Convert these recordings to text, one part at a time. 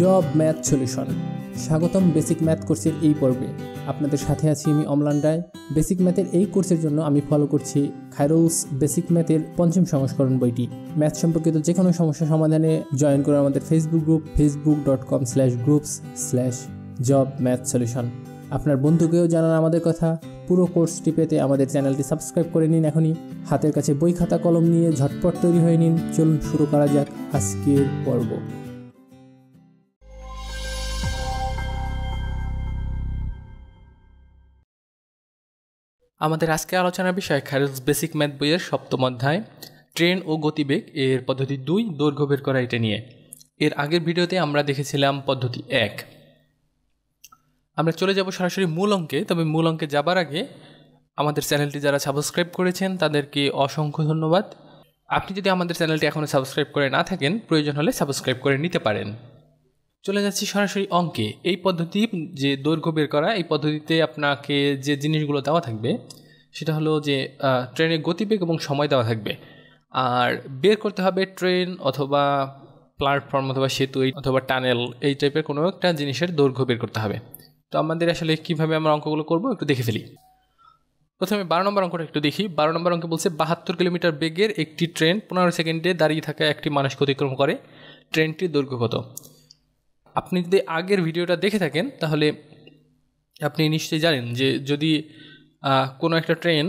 job math solution স্বাগতম basic math কোর্সের এই পর্বে আপনাদের সাথে আছি আমি অমলান রায় বেসিক ম্যাথের এই কোর্সের জন্য আমি ফলো করছি খাইরোলস বেসিক ম্যাথের পঞ্চম সংস্করণ বইটি ম্যাথ সম্পর্কিত যে কোনো সমস্যা সমাধানে জয়েন করুন আমাদের Facebook group Facebook dot com slash groups slash job math solution আপনার বন্ধুকেও জানান আমাদের কথা পুরো কোর্সটি পেতে আমাদের চ্যানেলটি সাবস্ক্রাইব করে নিন এখনই হাতের কাছে বই খাতা কলম নিয়ে ঝটপট তৈরি হয়ে নিন চলুন শুরু করা যাক আজকের পর্ব আমাদের আজকে আলোচনার বিষয় খ্যারেলস বেসিক ম্যাথ বইয়ের সপ্তম অধ্যায় ট্রেন ও গতিবেগ এর পদ্ধতি দুই দৈর্ঘ্য বের করা এটা নিয়ে এর আগের ভিডিওতে আমরা দেখেছিলাম পদ্ধতি এক আমরা চলে যাব সরাসরি মূল অঙ্কে তবে মূল অঙ্কে যাবার আগে আমাদের চ্যানেলটি যারা সাবস্ক্রাইব করেছেন তাদেরকে অসংখ্য ধন্যবাদ আপনি যদি আমাদের চ্যানেলটি এখনও সাবস্ক্রাইব করে না থাকেন প্রয়োজন হলে সাবস্ক্রাইব করে নিতে পারেন চলে যাচ্ছি সরাসরি অঙ্কে এই পদ্ধতি যে দৈর্ঘ্য বের করা এই পদ্ধতিতে আপনাকে যে জিনিসগুলো দেওয়া থাকবে সেটা হলো যে ট্রেনের গতিবেগ এবং সময় দেওয়া থাকবে আর বের করতে হবে ট্রেন অথবা প্ল্যাটফর্ম অথবা সেতু অথবা টানেল এই টাইপের কোনো একটা জিনিসের দৈর্ঘ্য বের করতে হবে তো আমাদের আসলে কীভাবে আমরা অঙ্কগুলো করবো একটু দেখে ফেলি প্রথমে বারো নম্বর অঙ্কটা একটু দেখি বারো নম্বর অঙ্কে বলছে বাহাত্তর কিলোমিটার বেগের একটি ট্রেন পনেরো সেকেন্ডে দাঁড়িয়ে থাকা একটি মানুষকে অতিক্রম করে ট্রেনটির দৈর্ঘ্য কত আপনি যদি আগের ভিডিওটা দেখে থাকেন তাহলে আপনি নিশ্চয়ই জানেন যে যদি কোনো একটা ট্রেন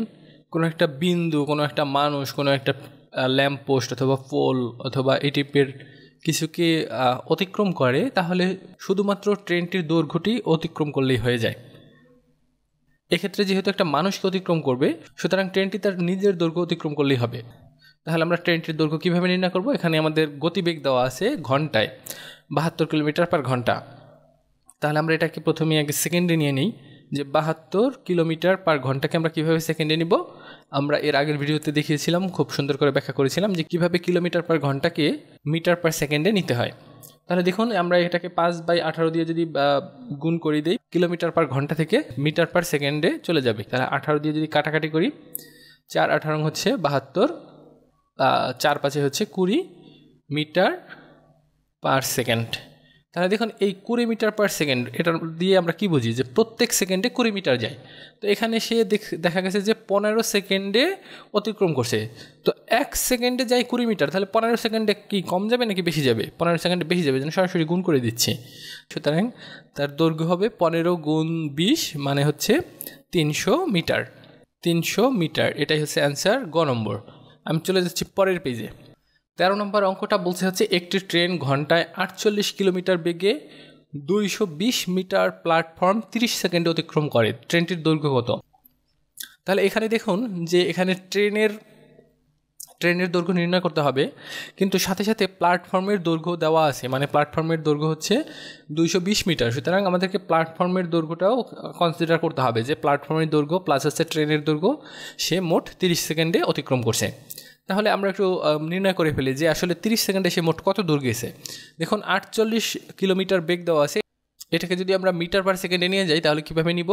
কোনো একটা বিন্দু কোনো একটা মানুষ কোনো একটা ল্যাম্প পোস্ট অথবা পোল অথবা এই কিছুকে অতিক্রম করে তাহলে শুধুমাত্র ট্রেনটির দৈর্ঘ্যটি অতিক্রম করলেই হয়ে যায় এক্ষেত্রে যেহেতু একটা মানুষকে অতিক্রম করবে সুতরাং ট্রেনটি তার নিজের দৈর্ঘ্য অতিক্রম করলেই হবে তাহলে আমরা ট্রেনটির দৈর্ঘ্য কীভাবে নির্ণয় করবো এখানে আমাদের গতিবেগ দেওয়া আছে ঘন্টায় বাহাত্তর কিলোমিটার পার ঘন্টা তাহলে আমরা এটাকে প্রথমে আগে সেকেন্ডে নিয়ে নিই যে বাহাত্তর কিলোমিটার পার ঘন্টাকে আমরা কীভাবে সেকেন্ডে নিব আমরা এর আগের ভিডিওতে দেখিয়েছিলাম খুব সুন্দর করে ব্যাখ্যা করেছিলাম যে কীভাবে কিলোমিটার পার ঘন্টাকে মিটার পার সেকেন্ডে নিতে হয় তাহলে দেখুন আমরা এটাকে পাঁচ বাই আঠারো দিয়ে যদি গুণ করে দিই কিলোমিটার পার ঘন্টা থেকে মিটার পার সেকেন্ডে চলে যাবে তাহলে আঠারো দিয়ে যদি কাটাকাটি করি চার আঠারো হচ্ছে বাহাত্তর চার পাঁচে হচ্ছে কুড়ি মিটার পার সেকেন্ড তাহলে দেখুন এই কুড়ি মিটার পার সেকেন্ড এটা দিয়ে আমরা কি বুঝি যে প্রত্যেক সেকেন্ডে কুড়ি মিটার যায় তো এখানে সে দেখা গেছে যে পনেরো সেকেন্ডে অতিক্রম করছে তো এক সেকেন্ডে যায় কুড়ি মিটার তাহলে পনেরো সেকেন্ডে কি কম যাবে নাকি বেশি যাবে পনেরো সেকেন্ডে বেশি যাবে যেন সরাসরি গুণ করে দিচ্ছে সুতরাং তার দৈর্ঘ্য হবে পনেরো গুণ বিশ মানে হচ্ছে তিনশো মিটার তিনশো মিটার এটাই হচ্ছে অ্যান্সার গ নম্বর আমি চলে যাচ্ছি পরের পেজে তেরো নম্বর অঙ্কটা বলছে হচ্ছে একটি ট্রেন ঘন্টায় আটচল্লিশ কিলোমিটার বেগে দুইশো বিশ মিটার প্ল্যাটফর্ম তিরিশ সেকেন্ডে অতিক্রম করে ট্রেনটির দৈর্ঘ্য কত তাহলে এখানে দেখুন যে এখানে ট্রেনের ট্রেনের দৈর্ঘ্য নির্ণয় করতে হবে কিন্তু সাথে সাথে প্ল্যাটফর্মের দৈর্ঘ্য দেওয়া আছে মানে প্ল্যাটফর্মের দৈর্ঘ্য হচ্ছে দুইশো বিশ মিটার সুতরাং আমাদেরকে প্ল্যাটফর্মের দৈর্ঘ্যটাও কনসিডার করতে হবে যে প্ল্যাটফর্মের দৈর্ঘ্য প্লাস হচ্ছে ট্রেনের দৈর্ঘ্য সে মোট তিরিশ সেকেন্ডে অতিক্রম করছে তাহলে আমরা একটু নির্ণয় করে ফেলি যে আসলে 30 সেকেন্ডে সে মোট কত দূর গেছে দেখুন আটচল্লিশ কিলোমিটার বেগ দেওয়া আছে এটাকে যদি আমরা মিটার পার সেকেন্ডে নিয়ে যাই তাহলে কীভাবে নিব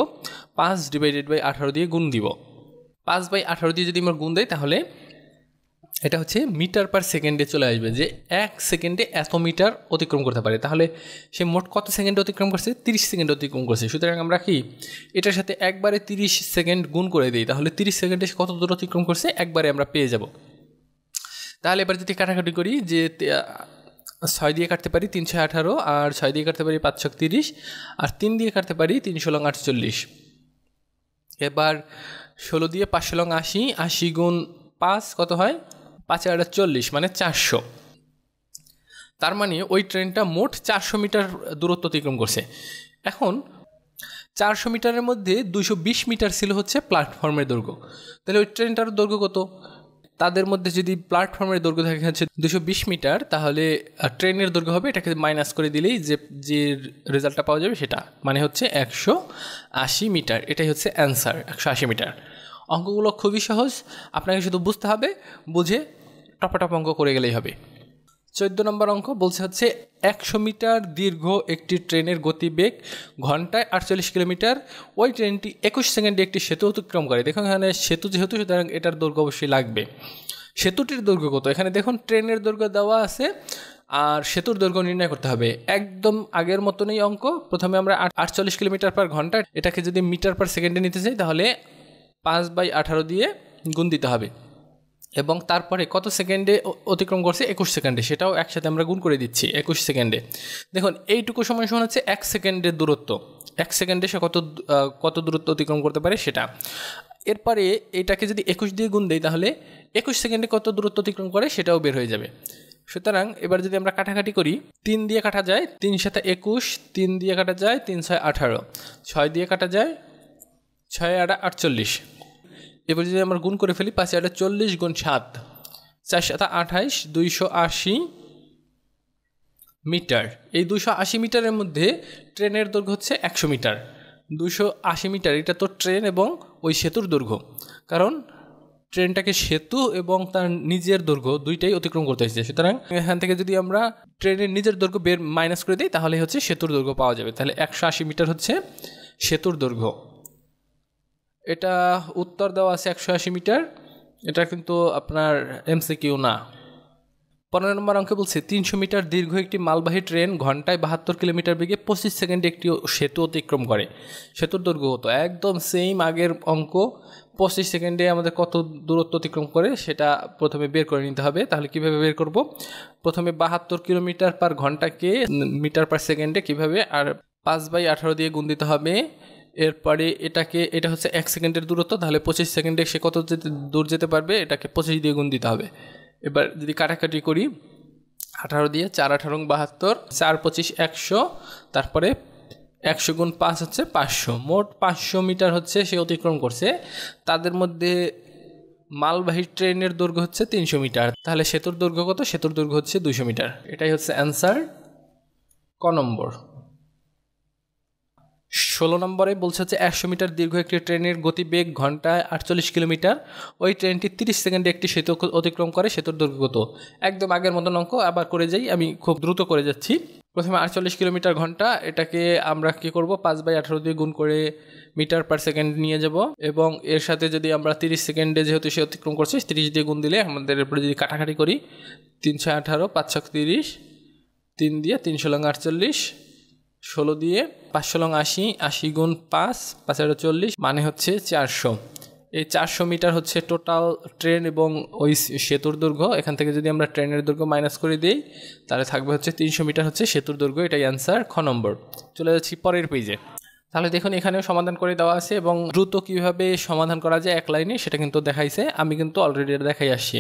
পাঁচ ডিভাইডেড বাই আঠারো দিয়ে গুণ দিব পাঁচ বাই আঠারো দিয়ে যদি আমরা গুণ দেয় তাহলে এটা হচ্ছে মিটার পার সেকেন্ডে চলে আসবে যে এক সেকেন্ডে এত মিটার অতিক্রম করতে পারে তাহলে সে মোট কত সেকেন্ডে অতিক্রম করছে তিরিশ সেকেন্ড অতিক্রম করছে সুতরাং আমরা কি এটার সাথে একবারে তিরিশ সেকেন্ড গুণ করে দিই তাহলে তিরিশ সেকেন্ডে কত দূর অতিক্রম করছে একবারে আমরা পেয়ে যাব তাহলে এবার যদি কাটাকাটি করি যে ছয় দিয়ে কাটতে পারি তিনশো আঠারো আর ছয় দিয়ে কাটতে পারি পাঁচশো তিরিশ আর তিন দিয়ে কাটতে পারি তিনশো লং আটচল্লিশ এবার ষোলো দিয়ে পাঁচশো লং আশি আশি গুণ পাঁচ কত হয় পাঁচ হাজার চল্লিশ মানে চারশো তার মানে ওই ট্রেনটা মোট চারশো মিটার দূরত্ব অতিক্রম করছে এখন চারশো মিটারের মধ্যে দুশো বিশ মিটার ছিল হচ্ছে প্ল্যাটফর্মের দৈর্ঘ্য তাহলে ওই ট্রেনটার দৈর্ঘ্য কত তাদের মধ্যে যদি প্ল্যাটফর্মের দৈর্ঘ্য থাকে হচ্ছে দুশো বিশ মিটার তাহলে ট্রেনের দৈর্ঘ্য হবে এটাকে মাইনাস করে দিলেই যে যে রেজাল্টটা পাওয়া যাবে সেটা মানে হচ্ছে একশো আশি মিটার এটাই হচ্ছে অ্যান্সার একশো আশি মিটার অঙ্কগুলো খুবই সহজ আপনাকে শুধু বুঝতে হবে বুঝে টপাটপ অঙ্ক করে গেলেই হবে চোদ্দ নম্বর অঙ্ক বলছে হচ্ছে একশো মিটার দীর্ঘ একটি ট্রেনের গতিবেগ ঘন্টায় আটচল্লিশ কিলোমিটার ওই ট্রেনটি একুশ সেকেন্ডে একটি সেতু অতিক্রম করে দেখুন এখানে সেতু যেহেতু সুতরাং এটার দৈর্ঘ্য অবশ্যই লাগবে সেতুটির দৈর্ঘ্য কত এখানে দেখুন ট্রেনের দৈর্ঘ্য দেওয়া আছে আর সেতুর দৈর্ঘ্য নির্ণয় করতে হবে একদম আগের মতনই অঙ্ক প্রথমে আমরা আটচল্লিশ কিলোমিটার পার ঘন্টা এটাকে যদি মিটার পার সেকেন্ডে নিতে চাই তাহলে পাঁচ বাই আঠারো দিয়ে গুণ দিতে হবে এবং তারপরে কত সেকেন্ডে অতিক্রম করছে একুশ সেকেন্ডে সেটাও একসাথে আমরা গুণ করে দিচ্ছি একুশ সেকেন্ডে দেখুন এইটুকু সময় সময় হচ্ছে এক সেকেন্ডের দূরত্ব এক সেকেন্ডে সে কত কত দূরত্ব অতিক্রম করতে পারে সেটা এরপরে এটাকে যদি একুশ দিয়ে গুণ দেয় তাহলে একুশ সেকেন্ডে কত দূরত্ব অতিক্রম করে সেটাও বের হয়ে যাবে সুতরাং এবার যদি আমরা কাটাকাটি করি তিন দিয়ে কাটা যায় তিন সাথে একুশ তিন দিয়ে কাটা যায় তিন ছয় আঠারো ছয় দিয়ে কাটা যায় ছয় আটা আটচল্লিশ এবার যদি আমরা গুণ করে ফেলি পাঁচ হাজার চল্লিশ গুণ সাত চার সাতা আঠাইশ দুইশো আশি মিটার এই দুশো আশি মিটারের মধ্যে ট্রেনের দৈর্ঘ্য হচ্ছে একশো মিটার দুশো আশি মিটার এটা তো ট্রেন এবং ওই সেতুর দৈর্ঘ্য কারণ ট্রেনটাকে সেতু এবং তার নিজের দৈর্ঘ্য দুইটাই অতিক্রম করতে হয়েছে সুতরাং এখান থেকে যদি আমরা ট্রেনের নিজের দৈর্ঘ্য বের মাইনাস করে দিই তাহলে হচ্ছে সেতুর দৈর্ঘ্য পাওয়া যাবে তাহলে একশো আশি মিটার হচ্ছে সেতুর দৈর্ঘ্য এটা উত্তর দেওয়া আছে একশো আশি মিটার এটা কিন্তু আপনার এমসিকিউ না পনেরো নম্বর অঙ্কে বলছে তিনশো মিটার দীর্ঘ একটি মালবাহী ট্রেন ঘন্টায় বাহাত্তর কিলোমিটার বেগে পঁচিশ সেকেন্ডে একটি সেতু অতিক্রম করে সেতুর দৈর্ঘ্য হতো একদম সেম আগের অঙ্ক পঁচিশ সেকেন্ডে আমাদের কত দূরত্ব অতিক্রম করে সেটা প্রথমে বের করে নিতে হবে তাহলে কিভাবে বের করব প্রথমে বাহাত্তর কিলোমিটার পার ঘন্টাকে মিটার পার সেকেন্ডে কিভাবে আর পাঁচ বাই আঠারো দিয়ে গুণ দিতে হবে এরপরে এটাকে এটা হচ্ছে এক সেকেন্ডের দূরত্ব তাহলে পঁচিশ সেকেন্ডে সে কত যেতে দূর যেতে পারবে এটাকে পঁচিশ দিয়ে গুণ দিতে হবে এবার যদি কাটাকাটি করি আঠারো দিয়ে চার আঠারো বাহাত্তর চার পঁচিশ একশো তারপরে একশো গুণ পাঁচ হচ্ছে পাঁচশো মোট পাঁচশো মিটার হচ্ছে সে অতিক্রম করছে তাদের মধ্যে মালবাহী ট্রেনের দৈর্ঘ্য হচ্ছে তিনশো মিটার তাহলে সেতুর দৈর্ঘ্য কত সেতুর দৈর্ঘ্য হচ্ছে দুশো মিটার এটাই হচ্ছে অ্যান্সার ক নম্বর ষোলো নম্বরে বলছে হচ্ছে একশো মিটার দীর্ঘ একটি ট্রেনের গতিবেগ ঘন্টায় আটচল্লিশ কিলোমিটার ওই ট্রেনটি তিরিশ সেকেন্ডে একটি সেতু অতিক্রম করে সেতুর দুর্গত একদম আগের মতন অঙ্ক আবার করে যাই আমি খুব দ্রুত করে যাচ্ছি প্রথমে আটচল্লিশ কিলোমিটার ঘন্টা এটাকে আমরা কি করব পাঁচ বাই আঠারো দিয়ে গুণ করে মিটার পার সেকেন্ড নিয়ে যাব এবং এর সাথে যদি আমরা তিরিশ সেকেন্ডে যেহেতু সে অতিক্রম করছে তিরিশ দিয়ে গুণ দিলে আমাদের এরপরে যদি কাটাকাটি করি তিনশো আঠারো পাঁচশো তিরিশ তিন দিয়ে তিনশো লং আটচল্লিশ ষোলো দিয়ে পাঁচশো লং আশি আশি গুণ পাঁচ পাঁচ হাজার চল্লিশ মানে হচ্ছে চারশো এই চারশো মিটার হচ্ছে টোটাল ট্রেন এবং ওই সেতুর দৈর্ঘ্য এখান থেকে যদি আমরা ট্রেনের দৈর্ঘ্য মাইনাস করে দিই তাহলে থাকবে হচ্ছে তিনশো মিটার হচ্ছে সেতুর দৈর্ঘ্য এটাই অ্যান্সার খ নম্বর চলে যাচ্ছি পরের পেজে তাহলে দেখুন এখানেও সমাধান করে দেওয়া আছে এবং দ্রুত কিভাবে সমাধান করা যায় এক লাইনে সেটা কিন্তু দেখাইছে আমি কিন্তু অলরেডি দেখাই আসছি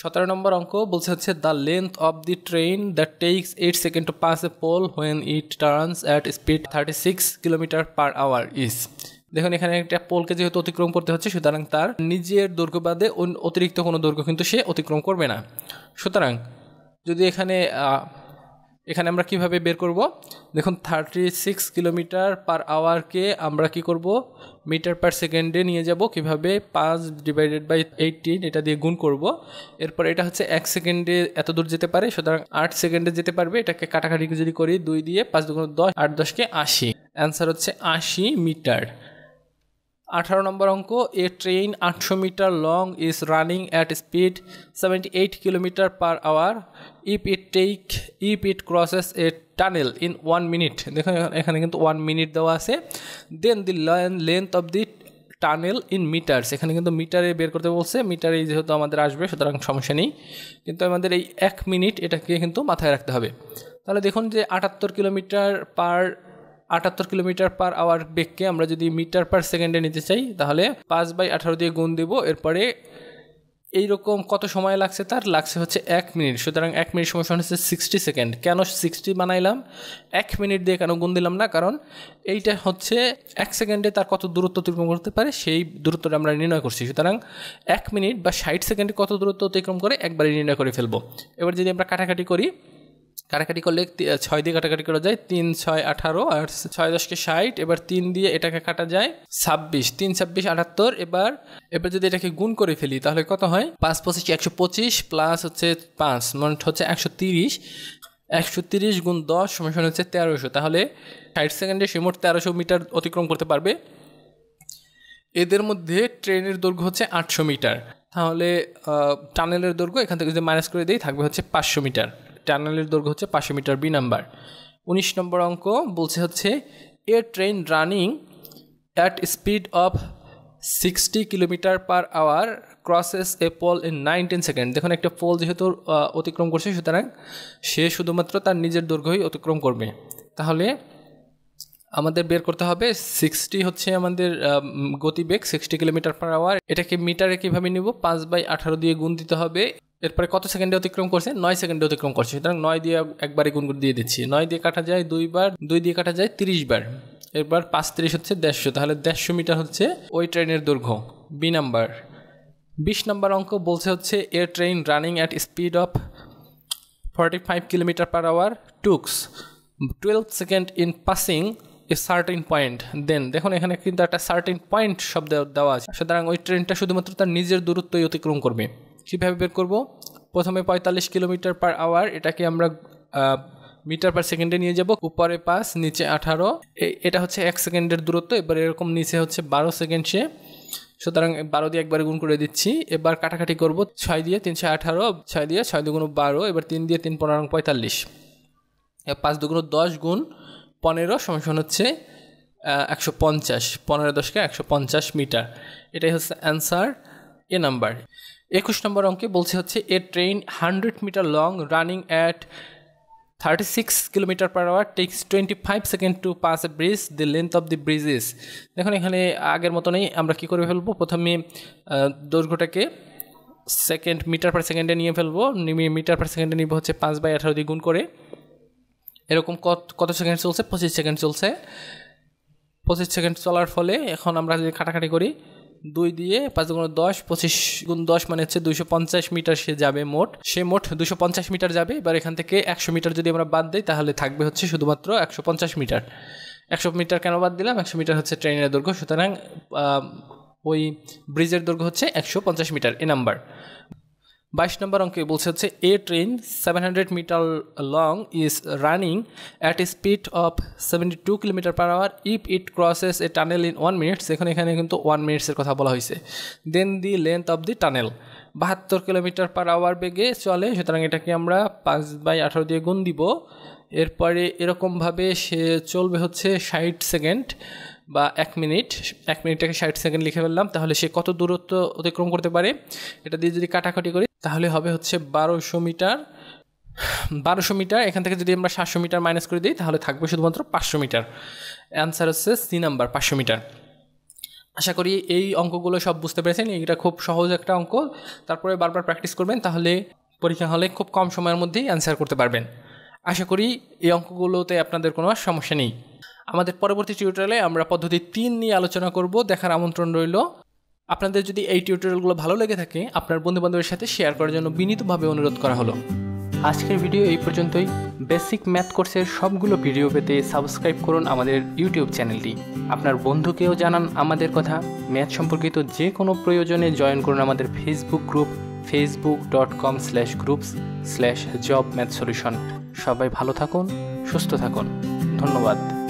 সতেরো নম্বর অঙ্ক বলছে হচ্ছে the length of the train that takes eight second to pass a pole when it turns at speed thirty six kilometre per hour is দেখুন এখানে একটা পোলকে যেহেতু অতিক্রম করতে হচ্ছে সুতরাং তার নিজের দৈর্ঘ্য বাদে অতিরিক্ত কোনো দৈর্ঘ্য কিন্তু সে অতিক্রম করবে না সুতরাং যদি এখানে এখানে আমরা কিভাবে বের করব দেখুন থার্টি সিক্স কিলোমিটার পার আওয়ারকে আমরা কি করব মিটার পার সেকেন্ডে নিয়ে যাব কিভাবে পাঁচ ডিভাইডেড বাই এইটিন এটা দিয়ে গুণ করব এরপর এটা হচ্ছে এক সেকেন্ডে এত দূর যেতে পারে সুতরাং আট সেকেন্ডে যেতে পারবে এটাকে কাটাকাটি যদি করি দুই দিয়ে পাঁচ দুগুণ দশ আট দশকে আশি অ্যান্সার হচ্ছে আশি মিটার আঠারো নম্বর অঙ্ক এ ট্রেন আটশো metre long is running at speed seventy eight kilometre per hour if it take if it crosses a tunnel in one minute দেখুন এখানে কিন্তু ওয়ান মিনিট দেওয়া আছে then the length of the tunnel in metres এখানে কিন্তু মিটারে বের করতে বলছে মিটারে যেহেতু আমাদের আসবে সুতরাং সমস্যা নেই কিন্তু আমাদের এই এক মিনিট এটাকে কিন্তু মাথায় রাখতে হবে তাহলে দেখুন যে আটাত্তর কিলোমিটার পার আটাত্তর কিলোমিটার পার আওয়ার বেগকে আমরা যদি মিটার পার সেকেন্ডে নিতে চাই তাহলে পাঁচ বাই আঠারো দিয়ে গুণ দেবো এরপরে এইরকম কত সময় লাগছে তার লাগছে হচ্ছে এক মিনিট সুতরাং এক মিনিট সময় হচ্ছে সিক্সটি সেকেন্ড কেন সিক্সটি বানাইলাম এক মিনিট দিয়ে কেন গুণ দিলাম না কারণ এইটা হচ্ছে এক সেকেন্ডে তার কত দূরত্ব অতিক্রম করতে পারে সেই দূরত্বটা আমরা নির্ণয় করছি সুতরাং এক মিনিট বা ষাট সেকেন্ডে কত দূরত্ব অতিক্রম করে একবারে নির্ণয় করে ফেলবো এবার যদি আমরা কাটাকাটি করি কাটাকাটি করলে ছয় দিয়ে কাটাকাটি করা যায় তিন ছয় আঠারো আর ছয় দশকে ষাট এবার তিন দিয়ে এটাকে কাটা যায় ছাব্বিশ তিন ছাব্বিশ আটাত্তর এবার এবার যদি এটাকে গুণ করে ফেলি তাহলে কত হয় পাঁচ পঁচিশ একশো পঁচিশ প্লাস হচ্ছে পাঁচ মানে হচ্ছে একশো তিরিশ একশো তিরিশ গুণ দশ সমান হচ্ছে তেরোশো তাহলে ষাট সেকেন্ডে সে মোট তেরোশো মিটার অতিক্রম করতে পারবে এদের মধ্যে ট্রেনের দৈর্ঘ্য হচ্ছে আটশো মিটার তাহলে টানেলের দৈর্ঘ্য এখান থেকে যদি মাইনাস করে দিই থাকবে হচ্ছে পাঁচশো মিটার টানেলের দৈর্ঘ্য হচ্ছে পাঁচশো মিটার বি নাম্বার উনিশ নম্বর অঙ্ক বলছে হচ্ছে a train running at speed of sixty kilometre per hour crosses a pole in nineteen second দেখুন একটা পোল যেহেতু অতিক্রম করছে সুতরাং সে শুধুমাত্র তার নিজের দৈর্ঘ্যই অতিক্রম করবে তাহলে আমাদের বের করতে হবে সিক্সটি হচ্ছে আমাদের গতিবেগ সিক্সটি কিলোমিটার পার আওয়ার এটাকে মিটারে কীভাবে নিব পাঁচ বাই আঠারো দিয়ে গুণ দিতে হবে এরপরে কত সেকেন্ডে অতিক্রম করছে নয় সেকেন্ডে অতিক্রম করছে সুতরাং নয় দিয়ে একবারে গুণ দিয়ে দিচ্ছি নয় দিয়ে কাটা যায় দুইবার দুই দিয়ে কাটা যায় তিরিশ বার এরপর পাঁচ তিরিশ হচ্ছে দেড়শো তাহলে দেড়শো মিটার হচ্ছে ওই ট্রেনের দৈর্ঘ্য বি নাম্বার বিশ নাম্বার অঙ্ক বলছে হচ্ছে a train running at speed of forty five kilometre per hour took twelve second in passing a certain point then দেখুন এখানে কিন্তু একটা সার্টেন পয়েন্ট শব্দ দেওয়া আছে সুতরাং ওই ট্রেনটা শুধুমাত্র তার নিজের দূরত্বই অতিক্রম করবে কীভাবে বের করব প্রথমে পঁয়তাল্লিশ কিলোমিটার পার আওয়ার এটাকে আমরা মিটার পার সেকেন্ডে নিয়ে যাব উপরে পাঁচ নিচে আঠারো এটা হচ্ছে এক সেকেন্ডের দূরত্ব এবার এরকম নিচে হচ্ছে বারো সেকেন্ড সে সুতরাং বারো দিয়ে একবার গুণ করে দিচ্ছি এবার কাটাকাটি করব ছয় দিয়ে তিনশো আঠারো ছয় দিয়ে ছয় দুগুণ বারো এবার তিন দিয়ে তিন পনেরো পঁয়তাল্লিশ পাঁচ দুগুণ দশ গুণ পনেরো সমান হচ্ছে একশো পঞ্চাশ পনেরো দশকে একশো পঞ্চাশ মিটার এটাই হচ্ছে অ্যান্সার এ নাম্বার একুশ নম্বর অঙ্কে বলছে হচ্ছে a train hundred metre long running at thirty six kilometre per hour takes twenty five second to pass a bridge the length of the bridges দেখুন এখানে আগের মতনই আমরা কী করে ফেলবো প্রথমে দৈর্ঘ্যটাকে সেকেন্ড মিটার পার সেকেন্ডে নিয়ে ফেলবো মিটার পার সেকেন্ডে নিব হচ্ছে পাঁচ বাই আঠারো দিয়ে গুণ করে এরকম কত কত সেকেন্ড চলছে পঁচিশ সেকেন্ড চলছে পঁচিশ সেকেন্ড চলার ফলে এখন আমরা যদি খাটাখাটি করি দুই দিয়ে পাঁচ গুণ দশ পঁচিশ গুণ দশ মানে হচ্ছে দুশো পঞ্চাশ মিটার সে যাবে মোট সে মোট দুশো পঞ্চাশ মিটার যাবে এবার এখান থেকে একশো মিটার যদি আমরা বাদ দিই তাহলে থাকবে হচ্ছে শুধুমাত্র একশো পঞ্চাশ মিটার একশো মিটার কেন বাদ দিলাম একশো মিটার হচ্ছে ট্রেনের দৈর্ঘ্য সুতরাং ওই ব্রিজের দৈর্ঘ্য হচ্ছে একশো পঞ্চাশ মিটার এ নাম্বার বাইশ নম্বর অঙ্কে বলছে হচ্ছে a train seven hundred metre long is running at a speed of seventy two kilometre per hour if it crosses a tunnel in one minutes এখন এখানে কিন্তু ওয়ান মিনিটসের কথা বলা হয়েছে then the length of the tunnel বাহাত্তর kilometre per hour বেগে চলে সুতরাং এটাকে আমরা পাঁচ বাই আঠারো দিয়ে গুণ দিব এরপরে এরকমভাবে সে চলবে হচ্ছে ষাট সেকেন্ড বা এক মিনিট এক মিনিটটাকে ষাট সেকেন্ড লিখে ফেললাম তাহলে সে কত দূরত্ব অতিক্রম করতে পারে এটা দিয়ে যদি কাটাকাটি করি তাহলে হবে হচ্ছে বারোশো মিটার বারোশো মিটার এখান থেকে যদি আমরা সাতশো মিটার মাইনাস করে দিই তাহলে থাকবে শুধুমাত্র পাঁচশো মিটার অ্যান্সার হচ্ছে সি নাম্বার পাঁচশো মিটার আশা করি এই অঙ্কগুলো সব বুঝতে পেরেছেন এইটা খুব সহজ একটা অঙ্ক তারপরে বারবার প্র্যাকটিস করবেন তাহলে পরীক্ষা হলে খুব কম সময়ের মধ্যেই অ্যান্সার করতে পারবেন আশা করি এই অঙ্কগুলোতে আপনাদের কোনো সমস্যা নেই আমাদের পরবর্তী টিউটোরিয়ালে আমরা পদ্ধতি তিন নিয়ে আলোচনা করব দেখার আমন্ত্রণ রইল আপনাদের যদি এই টিউটোরিয়ালগুলো ভালো লেগে থাকে আপনার বন্ধুবান্ধবের সাথে শেয়ার করার জন্য বিনীতভাবে অনুরোধ করা হলো আজকের ভিডিও এই পর্যন্তই বেসিক ম্যাথ কোর্সের সবগুলো ভিডিও পেতে সাবস্ক্রাইব করুন আমাদের ইউটিউব চ্যানেলটি আপনার বন্ধুকেও জানান আমাদের কথা ম্যাথ সম্পর্কিত যে কোনো প্রয়োজনে জয়েন করুন আমাদের Facebook group Facebook dot com slash groups slash job math solution সবাই ভালো থাকুন সুস্থ থাকুন ধন্যবাদ